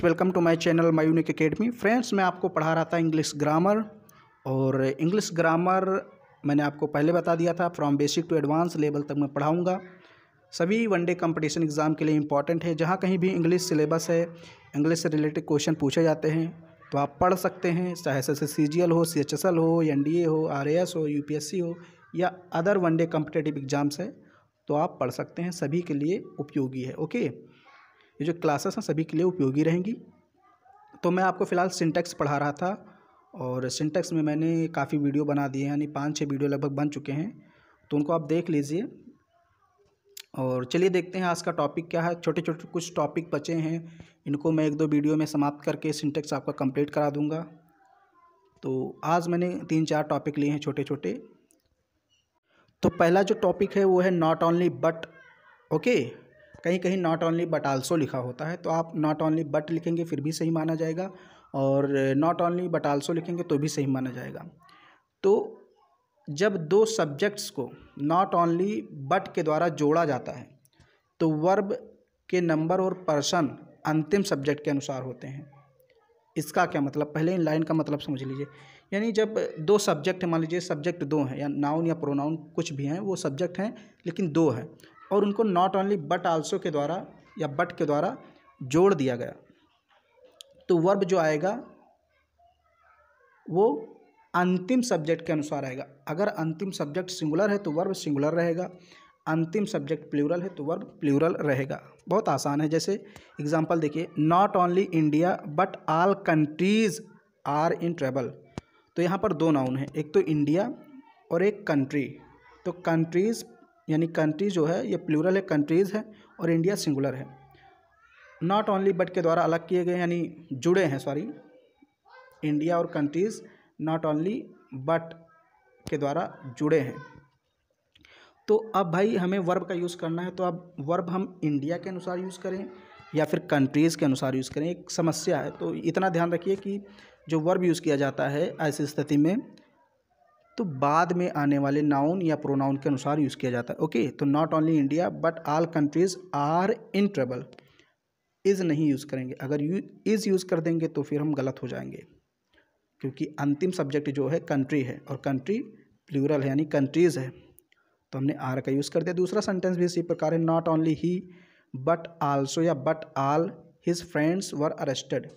friends welcome to my channel my unique friends मैं आपको पढ़ा रहा था इंग्लिश ग्रामर और इंग्लिश ग्रामर मैंने आपको पहले बता दिया था from basic to advance level तक मैं पढ़ाऊँगा सभी वनडे कंपटीशन एग्ज़ाम के लिए इंपॉर्टेंट है जहाँ कहीं भी इंग्लिश सिलेबस है इंग्लिश से रिलेटेड क्वेश्चन पूछे जाते हैं तो आप पढ़ सकते हैं चाहे एस एस हो सी एच एस एल हो एन डी ए हो आर एस हो यू पी एस सी हो या अदर वनडे कम्पिटेटिव एग्ज़ाम्स है तो आप पढ़ सकते हैं सभी के लिए उपयोगी है ओके ये जो क्लासेस हैं सभी के लिए उपयोगी रहेंगी तो मैं आपको फ़िलहाल सिंटेक्स पढ़ा रहा था और सिंटेक्स में मैंने काफ़ी वीडियो बना दिए हैं यानी पाँच छः वीडियो लगभग बन चुके हैं तो उनको आप देख लीजिए और चलिए देखते हैं आज का टॉपिक क्या है छोटे छोटे कुछ टॉपिक बचे हैं इनको मैं एक दो वीडियो में समाप्त करके सिंटेक्स आपका कंप्लीट करा दूंगा तो आज मैंने तीन चार टॉपिक लिए हैं छोटे छोटे तो पहला जो टॉपिक है वो है नॉट ओनली बट ओके कहीं कहीं नॉट ओनली बट आल्सो लिखा होता है तो आप नॉट ओनली बट लिखेंगे फिर भी सही माना जाएगा और नॉट ओनली बट आल्सो लिखेंगे तो भी सही माना जाएगा तो जब दो सब्जेक्ट्स को नॉट ओनली बट के द्वारा जोड़ा जाता है तो वर्ब के नंबर और पर्सन अंतिम सब्जेक्ट के अनुसार होते हैं इसका क्या मतलब पहले इन लाइन का मतलब समझ लीजिए यानी जब दो सब्जेक्ट मान लीजिए सब्जेक्ट दो हैं या नाउन या प्रोनाउन कुछ भी हैं वो सब्जेक्ट हैं लेकिन दो हैं और उनको नॉट ओनली बट आल्सो के द्वारा या बट के द्वारा जोड़ दिया गया तो वर्ब जो आएगा वो अंतिम सब्जेक्ट के अनुसार आएगा अगर अंतिम सब्जेक्ट सिंगुलर है तो वर्ब सिंगुलर रहेगा अंतिम सब्जेक्ट प्लूरल है तो वर्ब प्लूरल रहेगा बहुत आसान है जैसे एग्जांपल देखिए not only India but all countries are in trouble तो यहाँ पर दो नाउन है एक तो इंडिया और एक कंट्री तो कंट्रीज़ यानी कंट्री जो है ये प्लूरल है कंट्रीज़ है और इंडिया सिंगुलर है नॉट ओनली बट के द्वारा अलग किए गए यानी जुड़े हैं सॉरी इंडिया और कंट्रीज़ नॉट ओनली बट के द्वारा जुड़े हैं तो अब भाई हमें वर्ब का यूज़ करना है तो अब वर्ब हम इंडिया के अनुसार यूज़ करें या फिर कंट्रीज़ के अनुसार यूज़ करें एक समस्या है तो इतना ध्यान रखिए कि जो वर्ब यूज़ किया जाता है ऐसी स्थिति में तो बाद में आने वाले नाउन या प्रोनाउन के अनुसार यूज़ किया जाता है ओके तो not only India but all countries are in trouble is नहीं यूज़ करेंगे अगर यू इज़ यूज़ कर देंगे तो फिर हम गलत हो जाएंगे क्योंकि अंतिम सब्जेक्ट जो है कंट्री है और कंट्री प्लूरल है यानी कंट्रीज़ है तो हमने आर का यूज़ कर दिया दूसरा सेंटेंस भी इसी प्रकार है not only he but also या but all his friends were arrested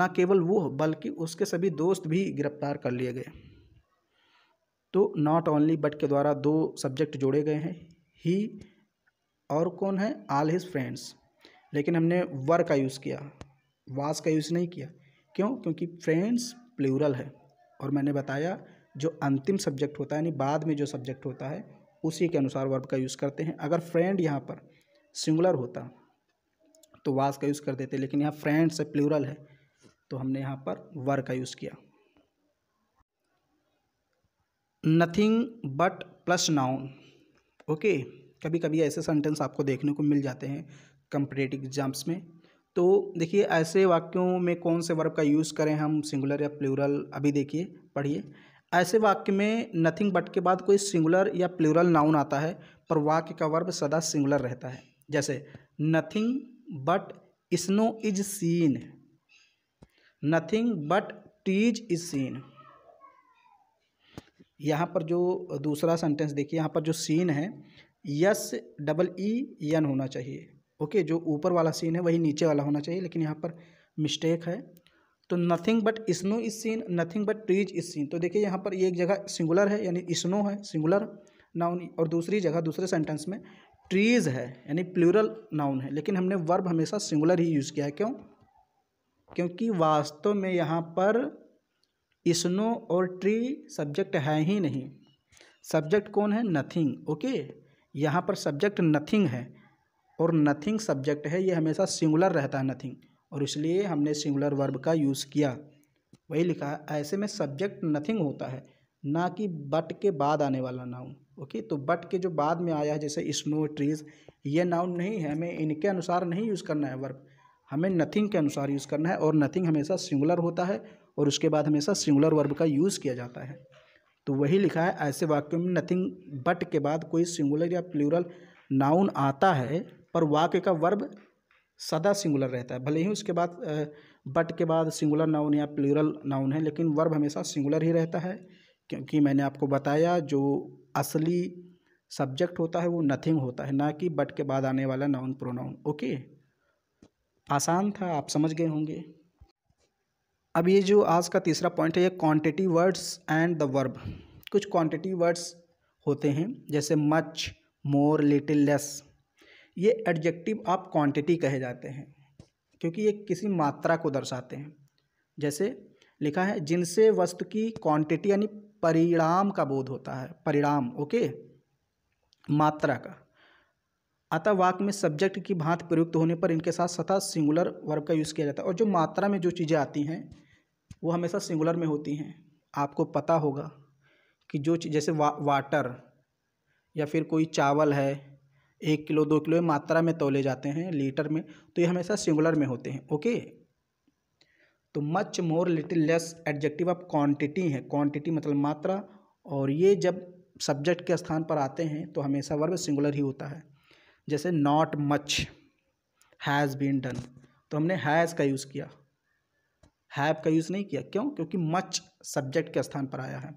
ना केवल वो बल्कि उसके सभी दोस्त भी गिरफ्तार कर लिए गए तो नॉट ओनली बट के द्वारा दो सब्जेक्ट जोड़े गए हैं ही और कौन है आल हिज फ्रेंड्स लेकिन हमने वर का यूज़ किया वास का यूज़ नहीं किया क्यों क्योंकि फ्रेंड्स प्लूरल है और मैंने बताया जो अंतिम सब्जेक्ट होता है यानी बाद में जो सब्जेक्ट होता है उसी के अनुसार वर्ब का यूज़ करते हैं अगर फ्रेंड यहाँ पर सिंगुलर होता तो वास का यूज़ कर देते लेकिन यहाँ फ्रेंड्स प्लूरल है तो हमने यहाँ पर वर का यूज़ किया nothing but plus noun okay कभी कभी ऐसे सेंटेंस आपको देखने को मिल जाते हैं कंपटेटिव एग्जाम्स में तो देखिए ऐसे वाक्यों में कौन से वर्ब का यूज़ करें हम सिंगुलर या प्लूरल अभी देखिए पढ़िए ऐसे वाक्य में नथिंग बट के बाद कोई सिंगुलर या प्लूरल नाउन आता है पर वाक्य का वर्ब सदा सिंगुलर रहता है जैसे nothing but snow is seen nothing but trees is seen यहाँ पर जो दूसरा सेंटेंस देखिए यहाँ पर जो सीन है यस डबल ई एन होना चाहिए ओके जो ऊपर वाला सीन है वही नीचे वाला होना चाहिए लेकिन यहाँ पर मिस्टेक है तो nothing but snow is seen nothing but trees is seen तो देखिए यहाँ पर ये एक जगह सिंगुलर है यानी स्नो है सिंगुलर नाउन और दूसरी जगह दूसरे सेंटेंस में ट्रीज है यानी प्लूरल नाउन है लेकिन हमने वर्ब हमेशा सिंगुलर ही यूज़ किया है क्यों क्योंकि वास्तव में यहाँ पर स्नो और ट्री सब्जेक्ट है ही नहीं सब्जेक्ट कौन है नथिंग ओके यहाँ पर सब्जेक्ट नथिंग है और नथिंग सब्जेक्ट है ये हमेशा सिंगुलर रहता है नथिंग और इसलिए हमने सिंगुलर वर्ब का यूज़ किया वही लिखा है ऐसे में सब्जेक्ट नथिंग होता है ना कि बट के बाद आने वाला नाउन ओके तो बट के जो बाद में आया है जैसे स्नो ट्रीज ये नाउन नहीं है हमें इनके अनुसार नहीं यूज़ करना है वर्ब हमें नथिंग के अनुसार यूज़ करना है और नथिंग हमेशा सिंगुलर होता है और उसके बाद हमेशा सिंगुलर वर्ब का यूज़ किया जाता है तो वही लिखा है ऐसे वाक्यों में नथिंग बट के बाद कोई सिंगुलर या प्लूरल नाउन आता है पर वाक्य का वर्ब सदा सिंगुलर रहता है भले ही उसके बाद बट के बाद सिंगुलर नाउन या प्लूरल नाउन है लेकिन वर्ब हमेशा सिंगुलर ही रहता है क्योंकि मैंने आपको बताया जो असली सब्जेक्ट होता है वो नथिंग होता है ना कि बट के बाद आने वाला नाउन प्रोनाउन ओके आसान था आप समझ गए होंगे अब ये जो आज का तीसरा पॉइंट है ये quantity words and the verb कुछ क्वांटिटी वर्ड्स होते हैं जैसे मच मोर लिटिल लेस ये एडजेक्टिव आप क्वांटिटी कहे जाते हैं क्योंकि ये किसी मात्रा को दर्शाते हैं जैसे लिखा है जिनसे वस्तु की क्वांटिटी यानी परिणाम का बोध होता है परिणाम ओके मात्रा का अतः वाक में सब्जेक्ट की भांति प्रयुक्त होने पर इनके साथ सतह सिंगुलर वर्ब का यूज़ किया जाता है और जो मात्रा में जो चीज़ें आती हैं वो हमेशा सिंगुलर में होती हैं आपको पता होगा कि जो जैसे वा, वाटर या फिर कोई चावल है एक किलो दो किलो मात्रा में तोले जाते हैं लीटर में तो ये हमेशा सिंगुलर में होते हैं ओके तो much more little less adjective of quantity है क्वांटिटी मतलब मात्रा और ये जब सब्जेक्ट के स्थान पर आते हैं तो हमेशा वर्ब सिंगुलर ही होता है जैसे not much has been done तो हमने हैज़ का यूज़ किया हैव का यूज़ नहीं किया क्यों क्योंकि मच सब्जेक्ट के स्थान पर आया है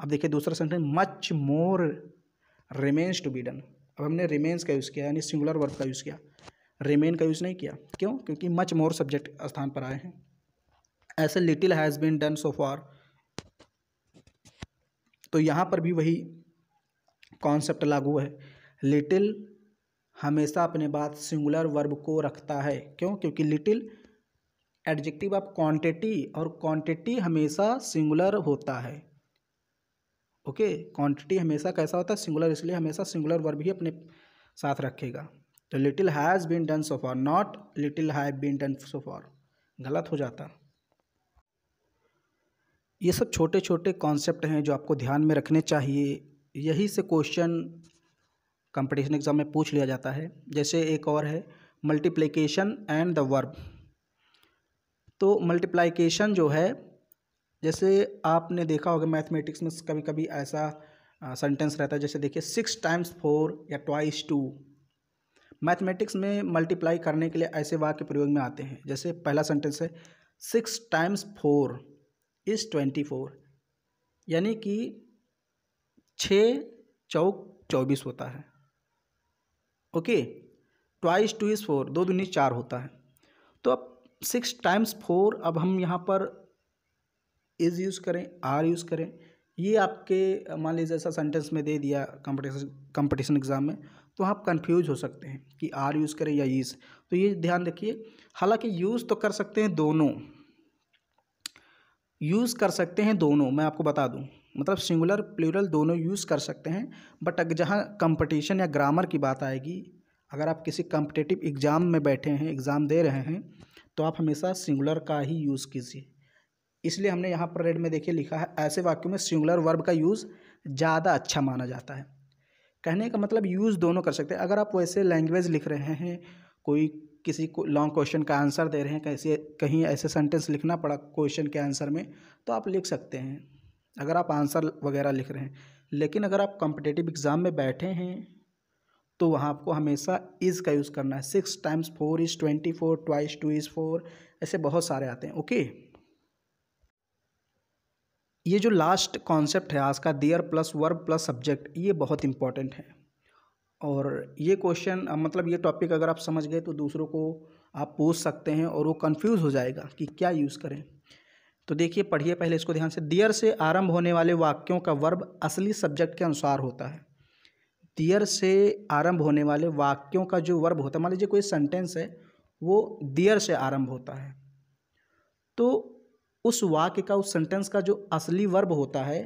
अब देखिए दूसरा sentence much more remains to be done अब हमने रिमेन्स का यूज़ किया यानी सिंगुलर वर्ब का यूज़ किया रिमेन का यूज़ नहीं किया क्यों क्योंकि मच मोर सब्जेक्ट स्थान पर आए हैं ऐसे little has been done so far तो यहाँ पर भी वही कॉन्सेप्ट लागू है लिटिल हमेशा अपने बाद सिंगुलर वर्ब को रखता है क्यों क्योंकि लिटिल एडजेक्टिव ऑफ क्वांटिटी और क्वांटिटी हमेशा सिंगुलर होता है ओके क्वांटिटी हमेशा कैसा होता है सिंगुलर इसलिए हमेशा सिंगुलर वर्ब ही अपने साथ रखेगा तो little has been done so for not little have been done so for गलत हो जाता ये सब छोटे छोटे कॉन्सेप्ट हैं जो आपको ध्यान में रखने चाहिए यही से क्वेश्चन कंपटीशन एग्जाम में पूछ लिया जाता है जैसे एक और है मल्टीप्लिकेशन एंड द वर्ब तो मल्टीप्लाइकेशन जो है जैसे आपने देखा होगा मैथमेटिक्स में कभी कभी ऐसा सेंटेंस रहता है जैसे देखिए सिक्स टाइम्स फोर या ट्वाइस टू मैथमेटिक्स में मल्टीप्लाई करने के लिए ऐसे वाक्य प्रयोग में आते हैं जैसे पहला सेंटेंस है six times four is twenty four यानी कि छः चौक चौबीस होता है okay twice two is four दो दूनी चार होता है तो अब सिक्स टाइम्स फोर अब हम यहाँ पर इज़ यूज़ करें आर यूज़ करें ये आपके मान लीजिए जैसा सेंटेंस में दे दिया कंपटीशन कंपटीशन एग्ज़ाम में तो आप कंफ्यूज हो सकते हैं कि आर यूज़ करें या इज़ तो ये ध्यान रखिए हालांकि यूज़ तो कर सकते हैं दोनों यूज़ कर सकते हैं दोनों मैं आपको बता दूं मतलब सिंगुलर प्लूरल दोनों यूज़ कर सकते हैं बट अगर जहाँ कंपटीशन या ग्रामर की बात आएगी अगर आप किसी कम्पटेटिव एग्ज़ाम में बैठे हैं एग्ज़ाम दे रहे हैं तो आप हमेशा सिंगुलर का ही यूज़ कीजिए इसलिए हमने यहाँ पर रेड में देखिए लिखा है ऐसे वाक्यों में सिंगुलर वर्ब का यूज़ ज़्यादा अच्छा माना जाता है कहने का मतलब यूज़ दोनों कर सकते हैं अगर आप वैसे लैंग्वेज लिख रहे हैं कोई किसी को लॉन्ग क्वेश्चन का आंसर दे रहे हैं कैसे कहीं ऐसे सेंटेंस लिखना पड़ा क्वेश्चन के आंसर में तो आप लिख सकते हैं अगर आप आंसर वगैरह लिख रहे हैं लेकिन अगर आप कॉम्पिटेटिव एग्ज़ाम में बैठे हैं तो वहाँ आपको हमेशा इज़ का यूज़ करना है six times four is twenty four twice two is four ऐसे बहुत सारे आते हैं ओके ये जो लास्ट कॉन्सेप्ट है आज का there plus verb plus subject ये बहुत इम्पॉर्टेंट है और ये क्वेश्चन मतलब ये टॉपिक अगर आप समझ गए तो दूसरों को आप पूछ सकते हैं और वो कन्फ्यूज़ हो जाएगा कि क्या यूज़ करें तो देखिए पढ़िए पहले इसको ध्यान से दियर से आरंभ होने वाले वाक्यों का वर्ब असली सब्जेक्ट के अनुसार होता है दियर से आरंभ होने वाले वाक्यों का जो वर्ब होता है मान लीजिए कोई सेंटेंस है वो दियर से आरंभ होता है तो उस वाक्य का उस सेंटेंस का जो असली वर्ब होता है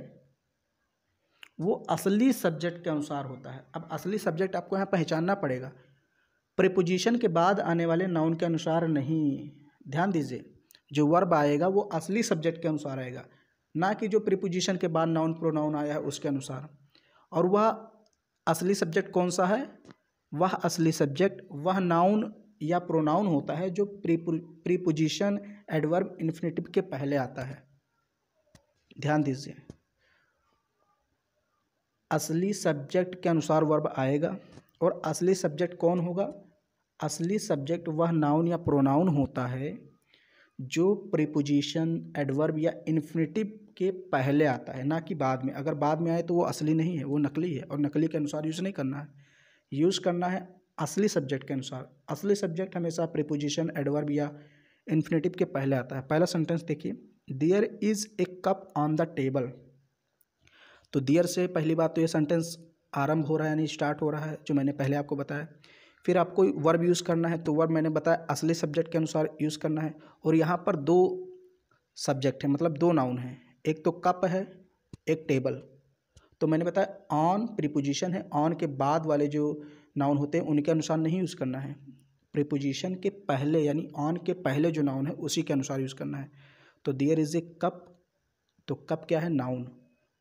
वो असली सब्जेक्ट के अनुसार होता है अब असली सब्जेक्ट आपको यहाँ पहचानना पड़ेगा प्रिपोजिशन के बाद आने वाले नाउन के अनुसार नहीं ध्यान दीजिए जो वर्ब आएगा वो असली सब्जेक्ट के अनुसार आएगा ना कि जो प्रीपोजिशन के बाद नाउन प्रोनाउन आया है उसके अनुसार और वह असली सब्जेक्ट कौन सा है वह असली सब्जेक्ट वह नाउन या प्रोनाउन होता है जो प्रीपोजिशन एडवर्ब इन्फिनेटिव के पहले आता है ध्यान दीजिए असली सब्जेक्ट के अनुसार वर्ब आएगा और असली सब्जेक्ट कौन होगा असली सब्जेक्ट वह नाउन या प्रोनाउन होता है जो प्रिपोजिशन एडवर्ब या इन्फिनेटिव के पहले आता है ना कि बाद में अगर बाद में आए तो वो असली नहीं है वो नकली है और नकली के अनुसार यूज़ नहीं करना है यूज़ करना है असली सब्जेक्ट के अनुसार असली सब्जेक्ट हमेशा प्रिपोजिशन एडवर्ब या इन्फिनेटिव के पहले आता है पहला सेंटेंस देखिए there is a cup on the table तो दियर से पहली बात तो ये सेंटेंस आरंभ हो रहा है यानी स्टार्ट हो रहा है जो मैंने पहले आपको बताया फिर आपको वर्ब यूज़ करना है तो वर्ब मैंने बताया असली सब्जेक्ट के अनुसार यूज़ करना है और यहाँ पर दो सब्जेक्ट हैं मतलब दो नाउन हैं एक तो कप है एक टेबल तो मैंने बताया ऑन प्रिपोजिशन है ऑन के बाद वाले जो नाउन होते हैं उनके अनुसार नहीं यूज़ करना है प्रीपोजिशन के पहले यानी ऑन के पहले जो नाउन है उसी के अनुसार यूज़ करना है तो देयर इज़ ए कप तो कप क्या है नाउन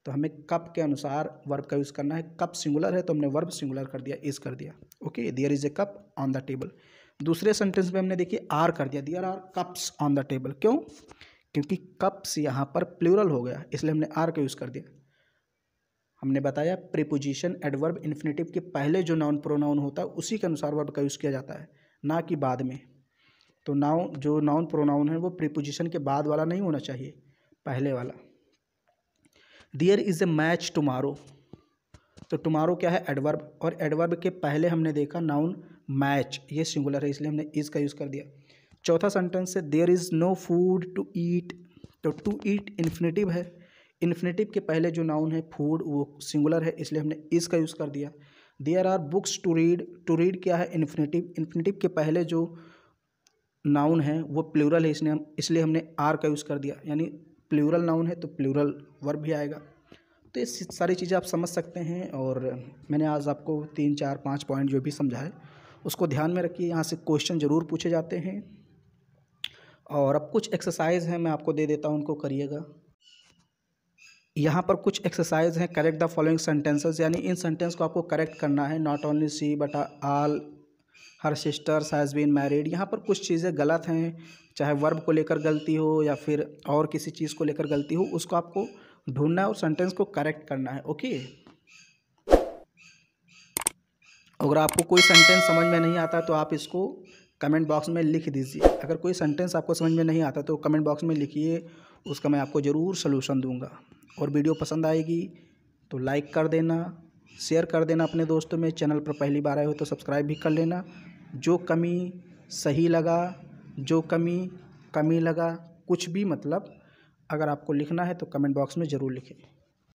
तो हमें कप के अनुसार वर्ब का यूज़ करना है कप सिंगुलर है तो हमने वर्ब सिंगुलर कर दिया इज़ कर दिया okay there is a cup on the table दूसरे सेंटेंस में हमने देखिए आर कर दिया there are cups on the table क्यों क्योंकि कप्स यहाँ पर प्लूरल हो गया इसलिए हमने आर का यूज़ कर दिया हमने बताया प्रिपोजिशन एडवर्ब इन्फिनेटिव के पहले जो नाउन प्रोनाउन होता है उसी के अनुसार वर्ब का यूज़ किया जाता है ना कि बाद में तो नाउन जो नाउन प्रोनाउन है वो प्रिपोजिशन के बाद वाला नहीं होना चाहिए पहले वाला there is a match tomorrow तो टुमारो क्या है एडवर्ब और एडवर्ब के पहले हमने देखा नाउन मैच ये सिंगुलर है इसलिए हमने इसका यूज़ कर दिया चौथा सेंटेंस है there is no food to eat तो टू ईट इन्फिनेटिव है इन्फिनेटिव के पहले जो नाउन है फूड वो सिंगुलर है इसलिए हमने इसका यूज़ कर दिया there are books to read to read क्या है इन्फिनेटिव इन्फिनेटिव के पहले जो नाउन है वो प्लूरल है इसने हम इसलिए हमने आर का यूज़ कर दिया यानी प्लूरल नाउन है तो प्लूरल वर्ब भी आएगा तो ये सारी चीज़ें आप समझ सकते हैं और मैंने आज आपको तीन चार पाँच पॉइंट जो भी समझा है उसको ध्यान में रखिए यहाँ से क्वेश्चन ज़रूर पूछे जाते हैं और अब कुछ एक्सरसाइज हैं मैं आपको दे देता हूँ उनको करिएगा यहाँ पर कुछ एक्सरसाइज हैं करेक्ट द फॉलोइंग सेंटेंसेस यानी इन सेंटेंस को आपको करेक्ट करना है not only she but all her sisters has been married यहाँ पर कुछ चीज़ें गलत हैं चाहे वर्ब को लेकर गलती हो या फिर और किसी चीज़ को लेकर गलती हो उसको आपको ढूंढना है और सेंटेंस को करेक्ट करना है ओके अगर आपको कोई सेंटेंस समझ में नहीं आता तो आप इसको कमेंट बॉक्स में लिख दीजिए अगर कोई सेंटेंस आपको समझ में नहीं आता तो कमेंट बॉक्स में लिखिए उसका मैं आपको ज़रूर सलूशन दूंगा और वीडियो पसंद आएगी तो लाइक कर देना शेयर कर देना अपने दोस्तों में चैनल पर पहली बार आए हो तो सब्सक्राइब भी कर लेना जो कमी सही लगा जो कमी कमी लगा कुछ भी मतलब अगर आपको लिखना है तो कमेंट बॉक्स में ज़रूर लिखें